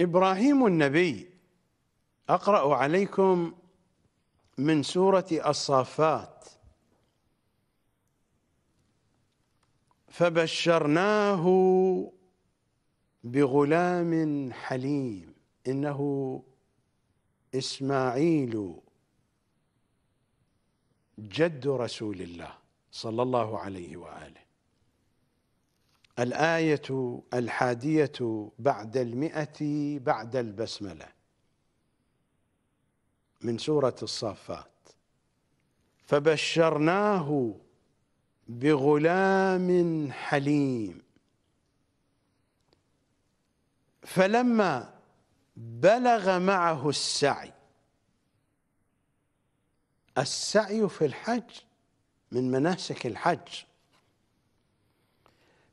إبراهيم النبي أقرأ عليكم من سورة الصافات فبشرناه بغلام حليم إنه إسماعيل جد رسول الله صلى الله عليه وآله الآية الحادية بعد المئة بعد البسملة من سورة الصافات فبشرناه بغلام حليم فلما بلغ معه السعي السعي في الحج من مناسك الحج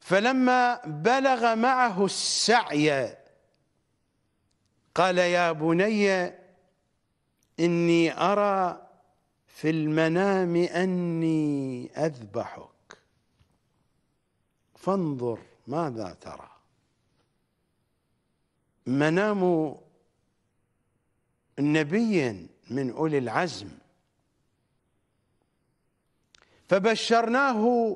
فلما بلغ معه السعي قال يا بني إني أرى في المنام أني أذبحك فانظر ماذا ترى منام نبي من أولي العزم فبشرناه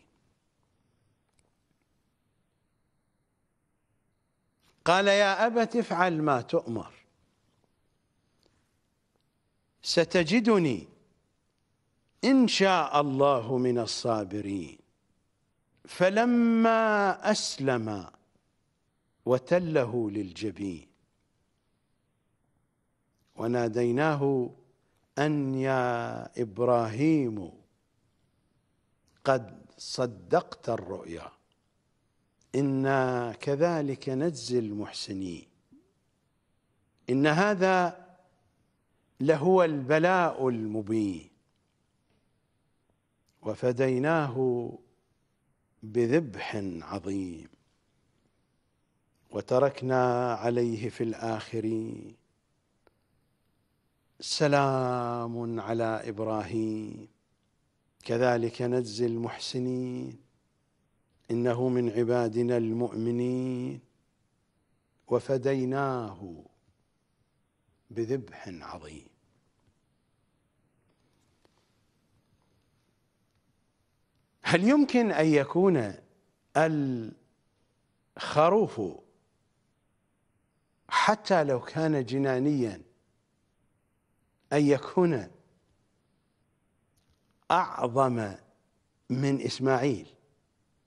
قال يا أبت افعل ما تؤمر ستجدني إن شاء الله من الصابرين فلما أسلم وتله للجبين وناديناه أن يا إبراهيم قد صدقت الرؤيا إنا كذلك نجزي المحسنين إن هذا لهو البلاء المبين وفديناه بذبح عظيم وتركنا عليه في الآخرين سلام على إبراهيم كذلك نجزي المحسنين إنه من عبادنا المؤمنين وفديناه بذبح عظيم هل يمكن أن يكون الخروف حتى لو كان جنانيا أن يكون أعظم من إسماعيل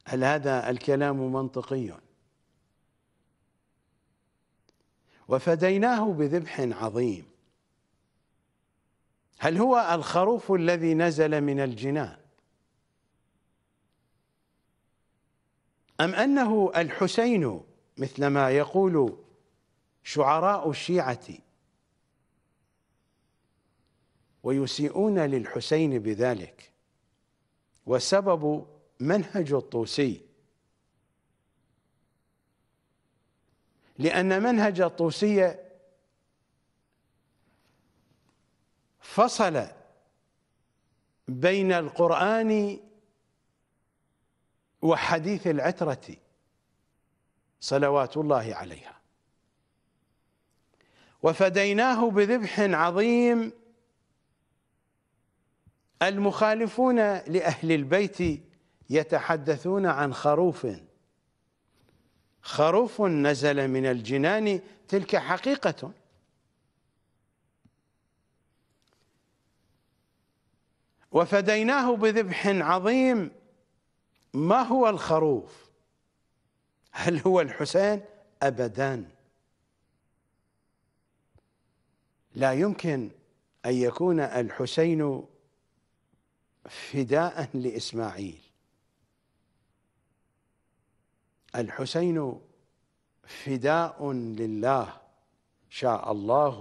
هل هذا الكلام منطقي وفديناه بذبح عظيم هل هو الخروف الذي نزل من الجنان أم أنه الحسين مثلما يقول شعراء الشيعة ويسيئون للحسين بذلك والسبب منهج الطوسي لأن منهج الطوسية فصل بين القرآن وحديث العترة صلوات الله عليها وفديناه بذبح عظيم المخالفون لأهل البيت يتحدثون عن خروف خروف نزل من الجنان تلك حقيقة وفديناه بذبح عظيم ما هو الخروف هل هو الحسين أبدا لا يمكن أن يكون الحسين فداء لإسماعيل الحسين فداء لله شاء الله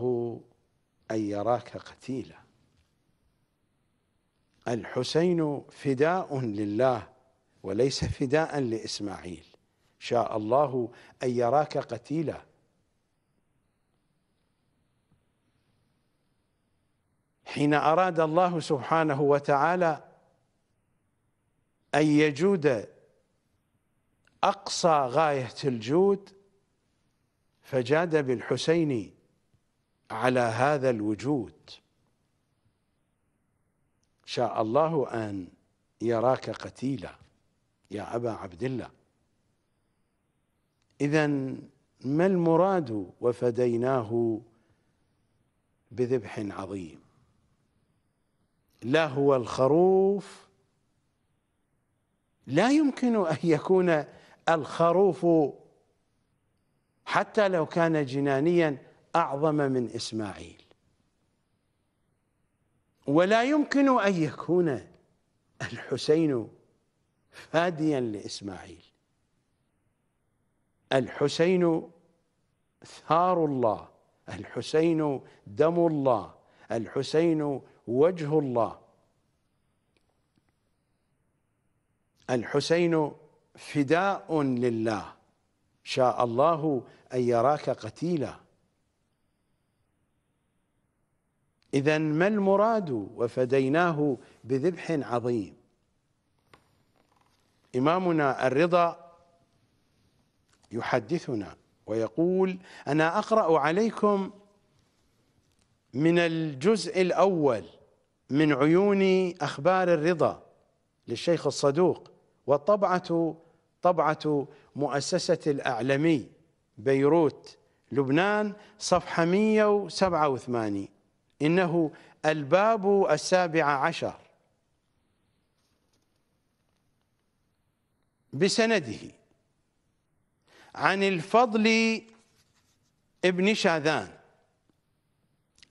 أن يراك قتيلا الحسين فداء لله وليس فداء لإسماعيل شاء الله أن يراك قتيلا حين أراد الله سبحانه وتعالى أن يجود أقصى غاية الجود فجاد بالحسين على هذا الوجود شاء الله أن يراك قتيلا يا أبا عبد الله إذا ما المراد وفديناه بذبح عظيم لا هو الخروف لا يمكن أن يكون الخروف حتى لو كان جنانيا أعظم من إسماعيل ولا يمكن أن يكون الحسين فاديا لإسماعيل الحسين ثار الله الحسين دم الله الحسين وجه الله الحسين فداء لله شاء الله أن يراك قتيلا إذا ما المراد وفديناه بذبح عظيم إمامنا الرضا يحدثنا ويقول أنا أقرأ عليكم من الجزء الأول من عيون أخبار الرضا للشيخ الصدوق والطبعة طبعة مؤسسة الأعلمي بيروت لبنان صفحة 187 إنه الباب السابع عشر بسنده عن الفضل ابن شاذان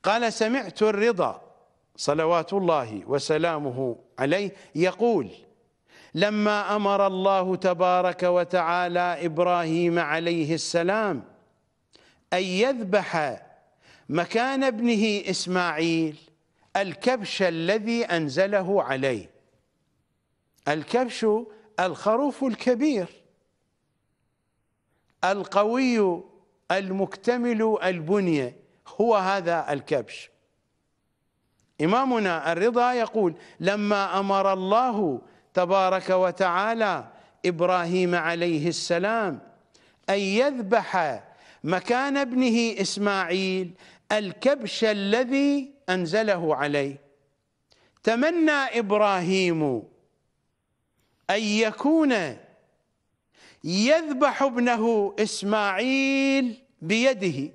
قال سمعت الرضا صلوات الله وسلامه عليه يقول لما امر الله تبارك وتعالى ابراهيم عليه السلام ان يذبح مكان ابنه اسماعيل الكبش الذي انزله عليه الكبش الخروف الكبير القوي المكتمل البنيه هو هذا الكبش امامنا الرضا يقول لما امر الله تبارك وتعالى إبراهيم عليه السلام أن يذبح مكان ابنه إسماعيل الكبش الذي أنزله عليه تمنى إبراهيم أن يكون يذبح ابنه إسماعيل بيده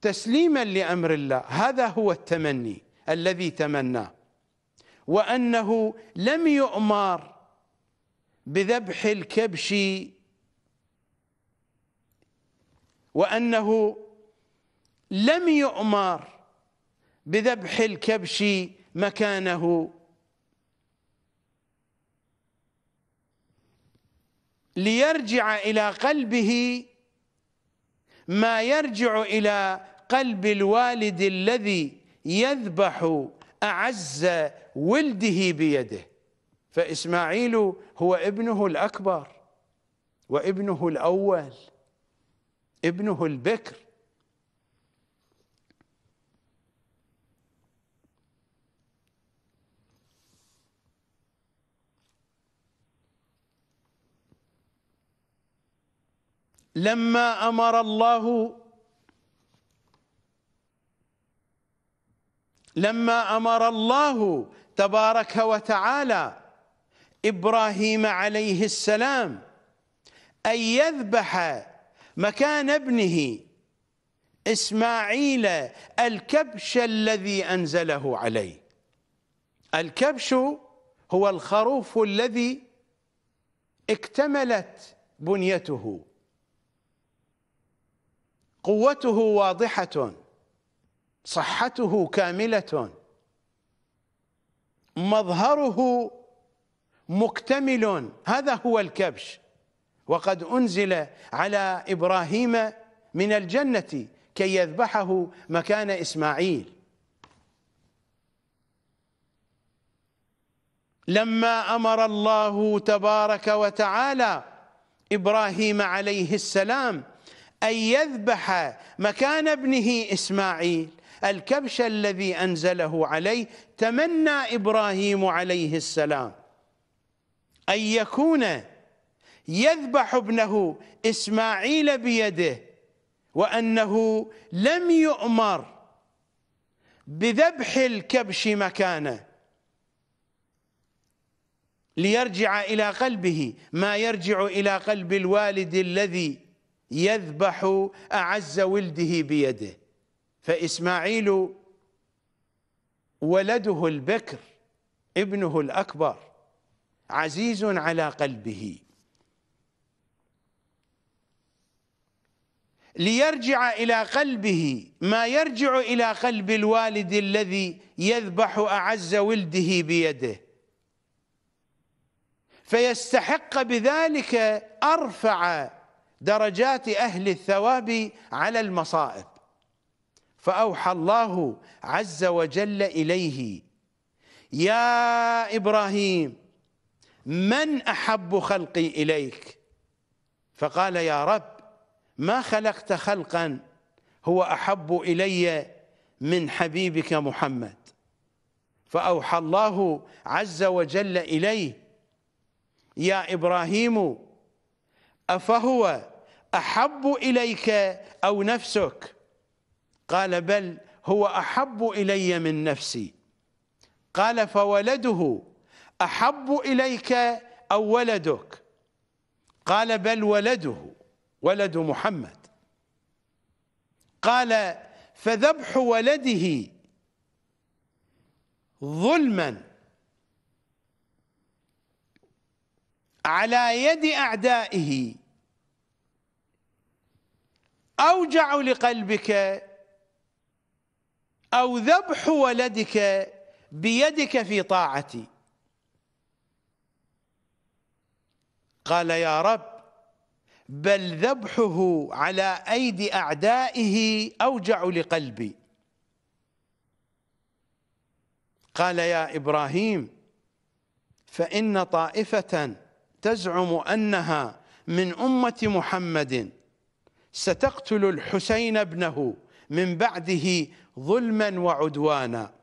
تسليما لأمر الله هذا هو التمني الذي تمناه وأنه لم يؤمر بذبح الكبش وأنه لم يؤمر بذبح الكبش مكانه ليرجع إلى قلبه ما يرجع إلى قلب الوالد الذي يذبح أعز ولده بيده فإسماعيل هو ابنه الأكبر وابنه الأول ابنه البكر لما امر الله لما امر الله تبارك وتعالى ابراهيم عليه السلام ان يذبح مكان ابنه اسماعيل الكبش الذي انزله عليه الكبش هو الخروف الذي اكتملت بنيته قوته واضحه صحته كامله مظهره مكتمل هذا هو الكبش وقد انزل على ابراهيم من الجنه كي يذبحه مكان اسماعيل لما امر الله تبارك وتعالى ابراهيم عليه السلام ان يذبح مكان ابنه اسماعيل الكبش الذي أنزله عليه تمنى إبراهيم عليه السلام أن يكون يذبح ابنه إسماعيل بيده وأنه لم يؤمر بذبح الكبش مكانه ليرجع إلى قلبه ما يرجع إلى قلب الوالد الذي يذبح أعز ولده بيده فإسماعيل ولده البكر ابنه الأكبر عزيز على قلبه ليرجع إلى قلبه ما يرجع إلى قلب الوالد الذي يذبح أعز ولده بيده فيستحق بذلك أرفع درجات أهل الثواب على المصائب فأوحى الله عز وجل إليه يا إبراهيم من أحب خلقي إليك فقال يا رب ما خلقت خلقا هو أحب إلي من حبيبك محمد فأوحى الله عز وجل إليه يا إبراهيم أفهو أحب إليك أو نفسك قال بل هو أحب إلي من نفسي قال فولده أحب إليك أو ولدك قال بل ولده ولد محمد قال فذبح ولده ظلما على يد أعدائه أوجع لقلبك أو ذبح ولدك بيدك في طاعتي قال يا رب بل ذبحه على أيدي أعدائه أوجع لقلبي قال يا إبراهيم فإن طائفة تزعم أنها من أمة محمد ستقتل الحسين ابنه من بعده ظلما وعدوانا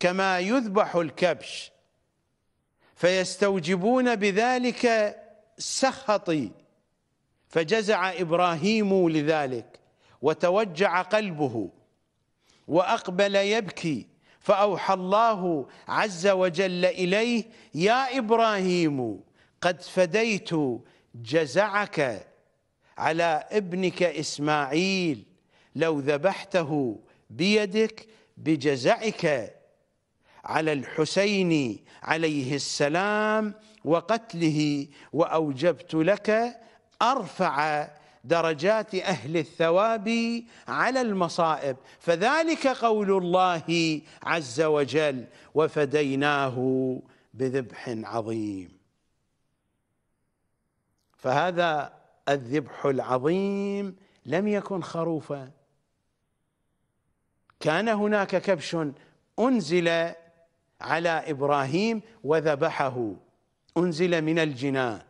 كما يذبح الكبش فيستوجبون بذلك سخطي فجزع إبراهيم لذلك وتوجع قلبه وأقبل يبكي فأوحى الله عز وجل إليه يا إبراهيم قد فديت جزعك على ابنك إسماعيل لو ذبحته بيدك بجزعك على الحسين عليه السلام وقتله وأوجبت لك أرفع درجات أهل الثواب على المصائب فذلك قول الله عز وجل وفديناه بذبح عظيم فهذا الذبح العظيم لم يكن خروفا كان هناك كبش أنزل على إبراهيم وذبحه أنزل من الجنان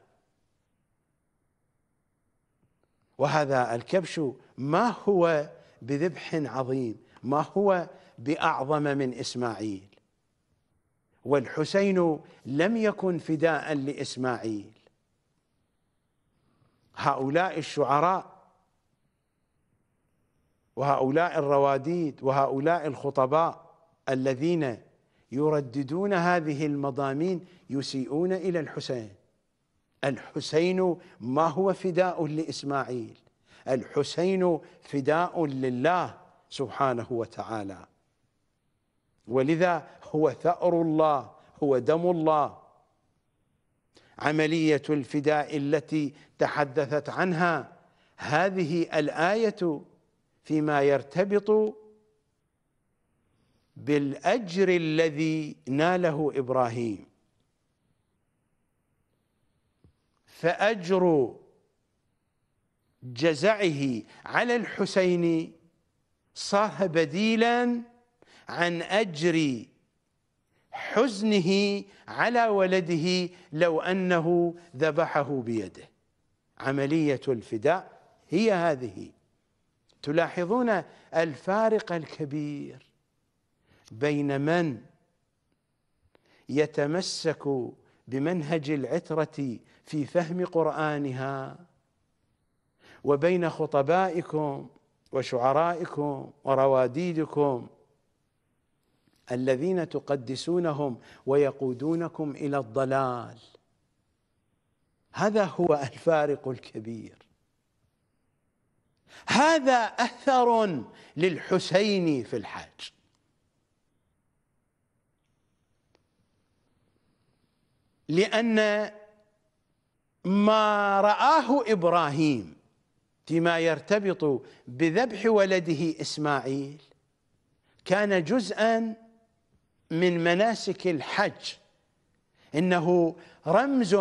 وهذا الكبش ما هو بذبح عظيم ما هو بأعظم من إسماعيل والحسين لم يكن فداء لإسماعيل هؤلاء الشعراء وهؤلاء الرواديد وهؤلاء الخطباء الذين يرددون هذه المضامين يسيئون الى الحسين الحسين ما هو فداء لاسماعيل الحسين فداء لله سبحانه وتعالى ولذا هو ثأر الله هو دم الله عملية الفداء التي تحدثت عنها هذه الآية فيما يرتبط بالاجر الذي ناله ابراهيم فاجر جزعه على الحسين صار بديلا عن اجر حزنه على ولده لو انه ذبحه بيده عمليه الفداء هي هذه تلاحظون الفارق الكبير بين من يتمسك بمنهج العترة في فهم قرآنها وبين خطبائكم وشعرائكم ورواديدكم الذين تقدسونهم ويقودونكم إلى الضلال هذا هو الفارق الكبير هذا أثر للحسين في الحاج لأن ما رآه إبراهيم فيما يرتبط بذبح ولده إسماعيل كان جزءا من مناسك الحج إنه رمز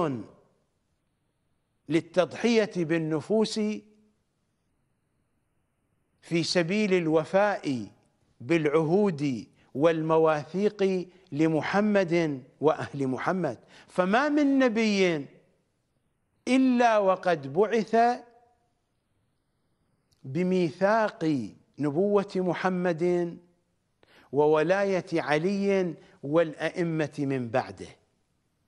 للتضحية بالنفوس في سبيل الوفاء بالعهود والمواثيق لمحمد واهل محمد فما من نبي الا وقد بعث بميثاق نبوه محمد وولايه علي والائمه من بعده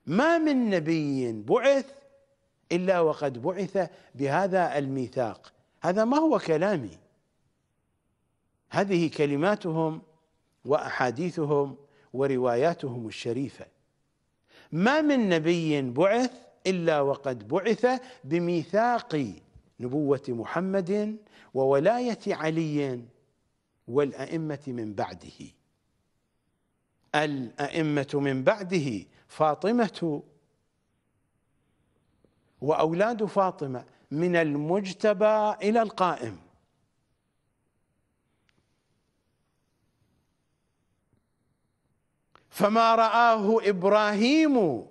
ما من نبي بعث الا وقد بعث بهذا الميثاق هذا ما هو كلامي هذه كلماتهم واحاديثهم ورواياتهم الشريفه ما من نبي بعث الا وقد بعث بميثاق نبوه محمد وولايه علي والائمه من بعده الائمه من بعده فاطمه واولاد فاطمه من المجتبى الى القائم فما رآه إبراهيم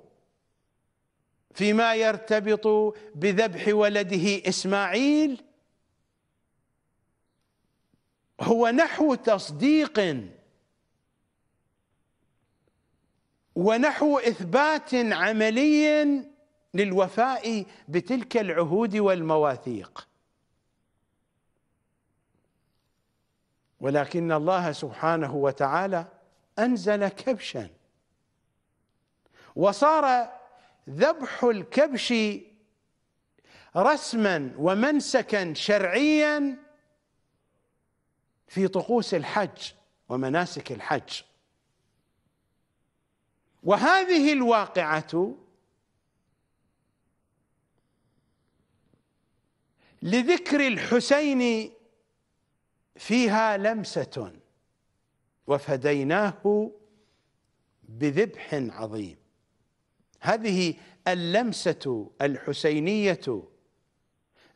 فيما يرتبط بذبح ولده إسماعيل هو نحو تصديق ونحو إثبات عملي للوفاء بتلك العهود والمواثيق ولكن الله سبحانه وتعالى أنزل كبشا وصار ذبح الكبش رسما ومنسكا شرعيا في طقوس الحج ومناسك الحج وهذه الواقعه لذكر الحسين فيها لمسه وفديناه بذبح عظيم هذه اللمسة الحسينية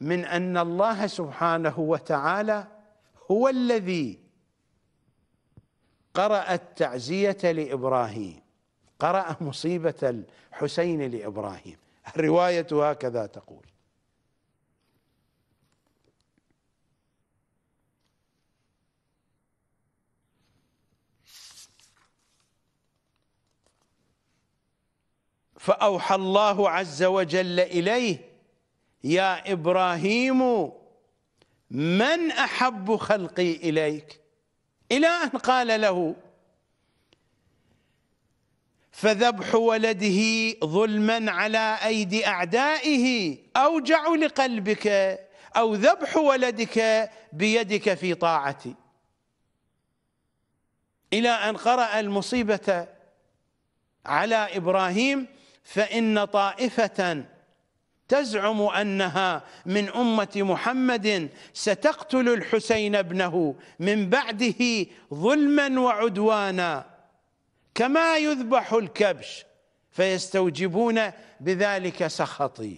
من أن الله سبحانه وتعالى هو الذي قرأ التعزية لإبراهيم قرأ مصيبة الحسين لإبراهيم الرواية هكذا تقول فأوحى الله عز وجل إليه يا إبراهيم من أحب خلقي إليك إلى أن قال له فذبح ولده ظلما على أيدي أعدائه أوجع لقلبك أو ذبح ولدك بيدك في طاعتي إلى أن قرأ المصيبة على إبراهيم فإن طائفة تزعم أنها من أمة محمد ستقتل الحسين ابنه من بعده ظلما وعدوانا كما يذبح الكبش فيستوجبون بذلك سخطي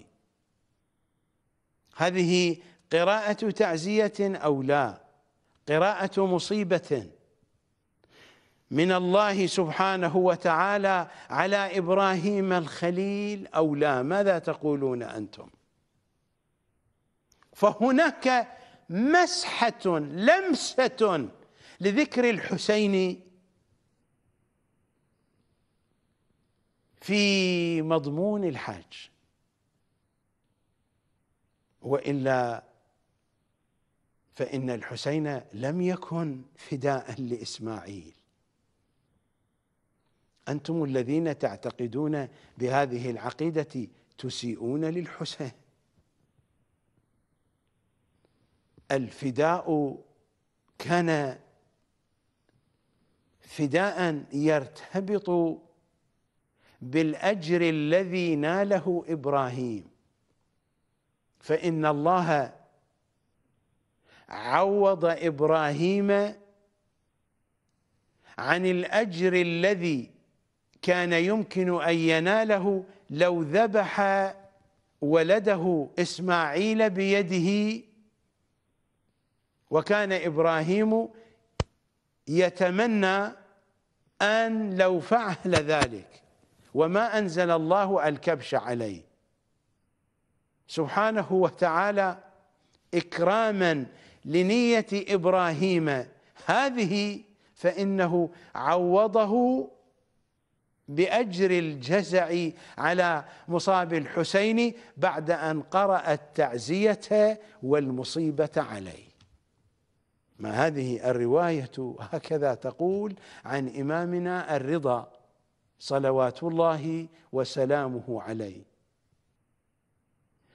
هذه قراءة تعزية أو لا قراءة مصيبة من الله سبحانه وتعالى على إبراهيم الخليل أو لا ماذا تقولون أنتم فهناك مسحة لمسة لذكر الحسين في مضمون الحاج والا فان الحسين لم يكن فداء لاسماعيل أنتم الذين تعتقدون بهذه العقيدة تسيئون للحسين الفداء كان فداء يرتبط بالأجر الذي ناله إبراهيم فإن الله عوض إبراهيم عن الأجر الذي كان يمكن أن يناله لو ذبح ولده إسماعيل بيده وكان إبراهيم يتمنى أن لو فعل ذلك وما أنزل الله الكبش عليه سبحانه وتعالى إكراما لنية إبراهيم هذه فإنه عوضه بأجر الجزع على مصاب الحسين بعد أن قرأ التعزية والمصيبة عليه ما هذه الرواية هكذا تقول عن إمامنا الرضا صلوات الله وسلامه عليه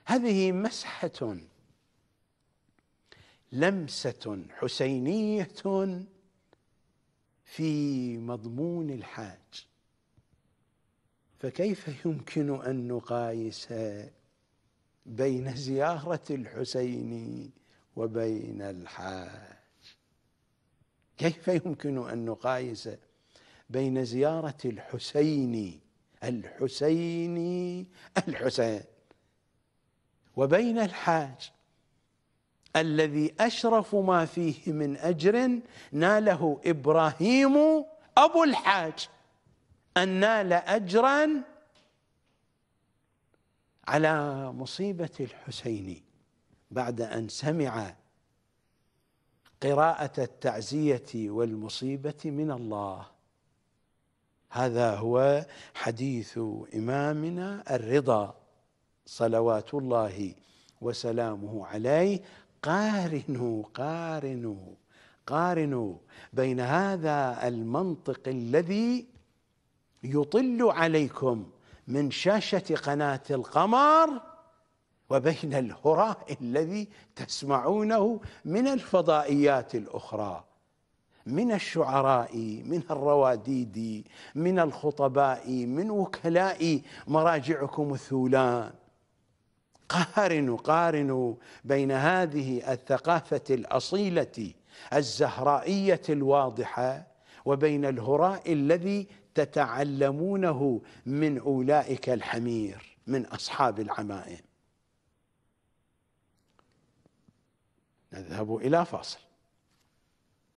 هذه مسحة لمسة حسينية في مضمون الحاج فكيف يمكن أن نقايس بين زيارة الحسين وبين الحاج كيف يمكن أن نقايس بين زيارة الحسين الحسين الحسين وبين الحاج الذي أشرف ما فيه من أجر ناله إبراهيم أبو الحاج أن نال أجرا على مصيبة الحسين بعد أن سمع قراءة التعزية والمصيبة من الله هذا هو حديث إمامنا الرضا صلوات الله وسلامه عليه قارنوا قارنوا قارنوا بين هذا المنطق الذي يطل عليكم من شاشه قناه القمر وبين الهراء الذي تسمعونه من الفضائيات الاخرى من الشعراء من الرواديد من الخطباء من وكلاء مراجعكم الثولان قارنوا قارنوا بين هذه الثقافة الأصيلة الزهرائية الواضحة وبين الهراء الذي تتعلمونه من أولئك الحمير من أصحاب العمائم نذهب إلى فاصل